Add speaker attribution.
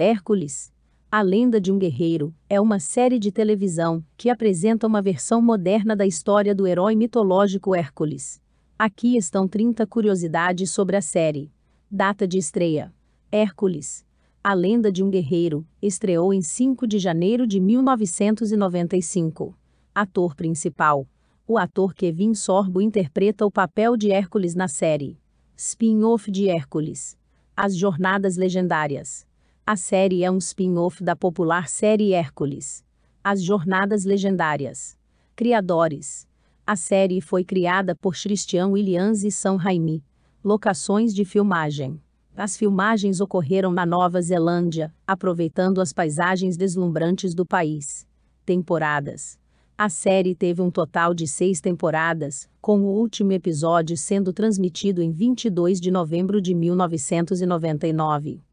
Speaker 1: Hércules. A Lenda de um Guerreiro é uma série de televisão que apresenta uma versão moderna da história do herói mitológico Hércules. Aqui estão 30 curiosidades sobre a série. Data de estreia: Hércules. A Lenda de um Guerreiro estreou em 5 de janeiro de 1995. Ator principal: O ator Kevin Sorbo interpreta o papel de Hércules na série. Spin-off de Hércules: As Jornadas Legendárias. A série é um spin-off da popular série Hércules. As Jornadas Legendárias. Criadores. A série foi criada por Christian Williams e Sam Raimi. Locações de filmagem. As filmagens ocorreram na Nova Zelândia, aproveitando as paisagens deslumbrantes do país. Temporadas. A série teve um total de seis temporadas, com o último episódio sendo transmitido em 22 de novembro de
Speaker 2: 1999.